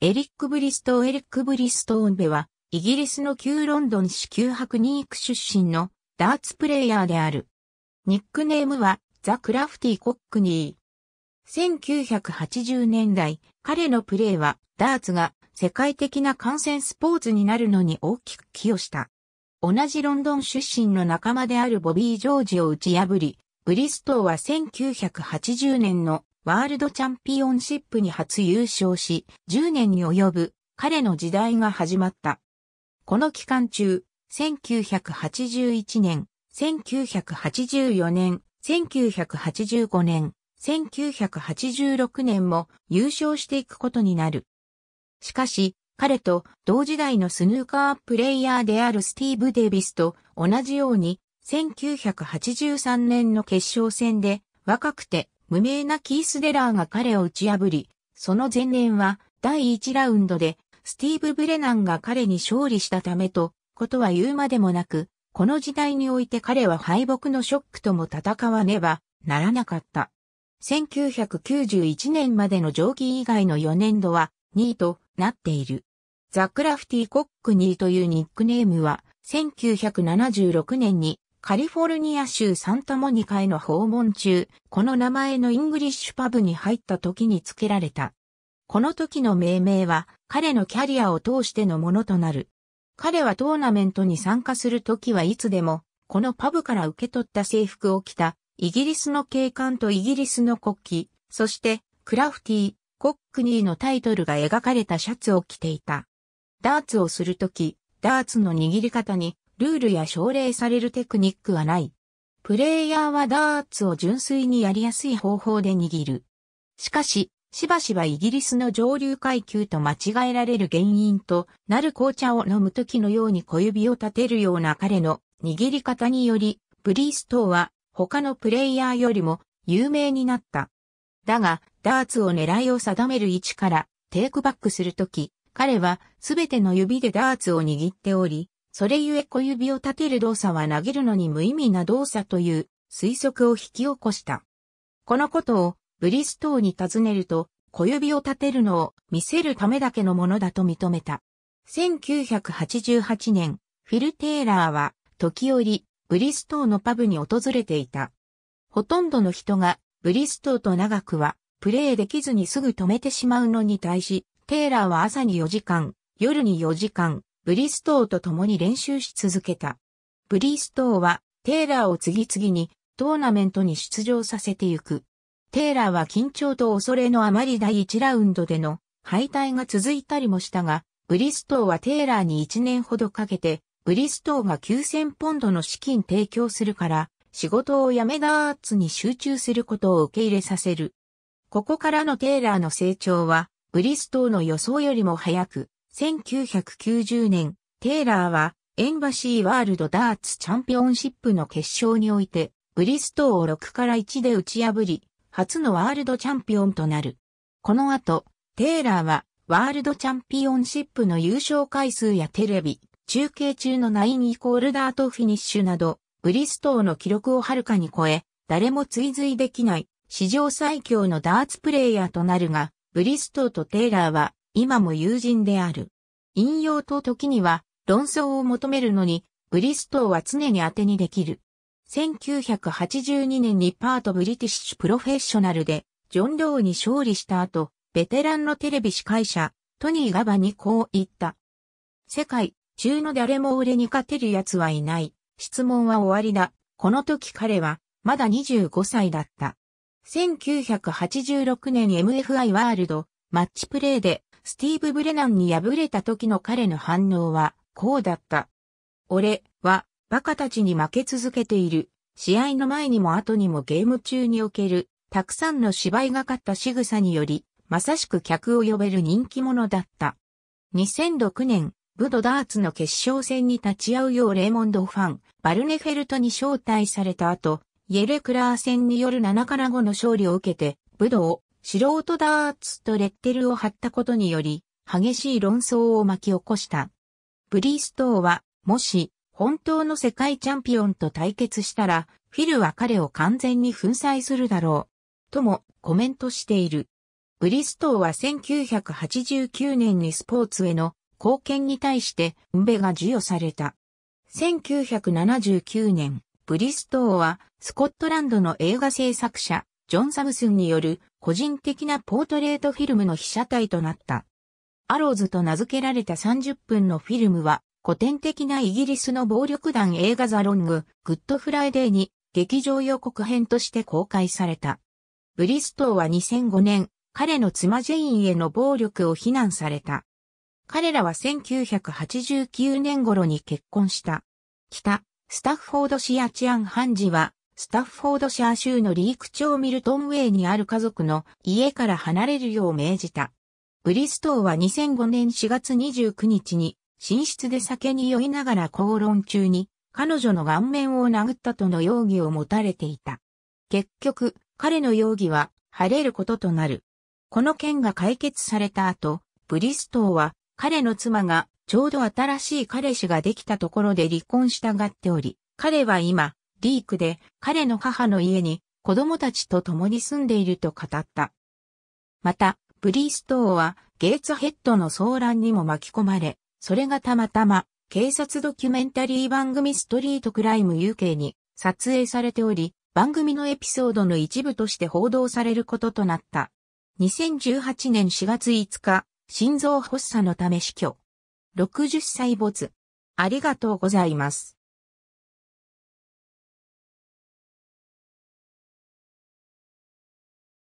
エリック・ブリストー・エリック・ブリストーンベは、イギリスの旧ロンドン市旧白ニーク出身のダーツプレイヤーである。ニックネームは、ザ・クラフティ・コックニー。1980年代、彼のプレーは、ダーツが世界的な観戦スポーツになるのに大きく寄与した。同じロンドン出身の仲間であるボビー・ジョージを打ち破り、ブリストーは1980年のワールドチャンピオンシップに初優勝し、10年に及ぶ彼の時代が始まった。この期間中、1981年、1984年、1985年、1986年も優勝していくことになる。しかし、彼と同時代のスヌーカープレイヤーであるスティーブ・デイビスと同じように1983年の決勝戦で若くて無名なキース・デラーが彼を打ち破り、その前年は第1ラウンドでスティーブ・ブレナンが彼に勝利したためと、ことは言うまでもなく、この時代において彼は敗北のショックとも戦わねばならなかった。1991年までの上記以外の4年度は2位となっている。ザ・クラフティ・コックニーというニックネームは1976年にカリフォルニア州サンタモニカへの訪問中、この名前のイングリッシュパブに入った時に付けられた。この時の命名は彼のキャリアを通してのものとなる。彼はトーナメントに参加する時はいつでも、このパブから受け取った制服を着た、イギリスの警官とイギリスの国旗、そしてクラフティー、コックニーのタイトルが描かれたシャツを着ていた。ダーツをするとき、ダーツの握り方にルールや奨励されるテクニックはない。プレイヤーはダーツを純粋にやりやすい方法で握る。しかし、しばしばイギリスの上流階級と間違えられる原因となる紅茶を飲む時のように小指を立てるような彼の握り方により、ブリーストーは他のプレイヤーよりも有名になった。だが、ダーツを狙いを定める位置からテイクバックするとき、彼はすべての指でダーツを握っており、それゆえ小指を立てる動作は投げるのに無意味な動作という推測を引き起こした。このことをブリストーに尋ねると、小指を立てるのを見せるためだけのものだと認めた。1988年、フィル・テイラーは時折ブリストーのパブに訪れていた。ほとんどの人がブリストーと長くはプレイできずにすぐ止めてしまうのに対し、テイラーは朝に4時間、夜に4時間、ブリストーと共に練習し続けた。ブリストーはテイラーを次々にトーナメントに出場させてゆく。テイラーは緊張と恐れのあまり第1ラウンドでの敗退が続いたりもしたが、ブリストーはテイラーに1年ほどかけて、ブリストーが9000ポンドの資金提供するから、仕事を辞めダーツに集中することを受け入れさせる。ここからのテイラーの成長は、ブリストーの予想よりも早く、1990年、テイラーはエンバシーワールドダーツチャンピオンシップの決勝において、ブリストーを6から1で打ち破り、初のワールドチャンピオンとなる。この後、テイラーはワールドチャンピオンシップの優勝回数やテレビ、中継中の9イコールダートフィニッシュなど、ブリストーの記録をはるかに超え、誰も追随できない、史上最強のダーツプレイヤーとなるが、ブリストーとテイラーは今も友人である。引用と時には論争を求めるのに、ブリストーは常に当てにできる。1982年にパートブリティッシュプロフェッショナルで、ジョン・ローに勝利した後、ベテランのテレビ司会者、トニー・ガバにこう言った。世界中の誰も俺に勝てる奴はいない。質問は終わりだ。この時彼は、まだ25歳だった。1986年 MFI ワールドマッチプレーでスティーブ・ブレナンに敗れた時の彼の反応は、こうだった。俺は、バカたちに負け続けている。試合の前にも後にもゲーム中における、たくさんの芝居がかった仕草により、まさしく客を呼べる人気者だった。2006年、ブドダーツの決勝戦に立ち会うようレーモンドファン、バルネフェルトに招待された後、イエレクラー戦による7から5の勝利を受けて、ブドを素人ダーツとレッテルを貼ったことにより、激しい論争を巻き起こした。ブリストーは、もし、本当の世界チャンピオンと対決したら、フィルは彼を完全に粉砕するだろう。とも、コメントしている。ブリストーは1989年にスポーツへの貢献に対して、ンベが授与された。1979年、ブリストーは、スコットランドの映画制作者、ジョン・サムスンによる個人的なポートレートフィルムの被写体となった。アローズと名付けられた30分のフィルムは、古典的なイギリスの暴力団映画ザ・ロング、グッドフライデーに劇場予告編として公開された。ブリストーは2005年、彼の妻ジェインへの暴力を非難された。彼らは1989年頃に結婚した。北、スタッフォードシアン・ハンジは、スタッフォードシャー州のリーク町ミルトンウェイにある家族の家から離れるよう命じた。ブリストーは2005年4月29日に寝室で酒に酔いながら口論中に彼女の顔面を殴ったとの容疑を持たれていた。結局、彼の容疑は晴れることとなる。この件が解決された後、ブリストーは彼の妻がちょうど新しい彼氏ができたところで離婚したがっており、彼は今、リークで彼の母の家に子供たちと共に住んでいると語った。また、ブリーストーはゲーツヘッドの騒乱にも巻き込まれ、それがたまたま警察ドキュメンタリー番組ストリートクライム UK に撮影されており、番組のエピソードの一部として報道されることとなった。2018年4月5日、心臓発作のため死去。60歳没。ありがとうございます。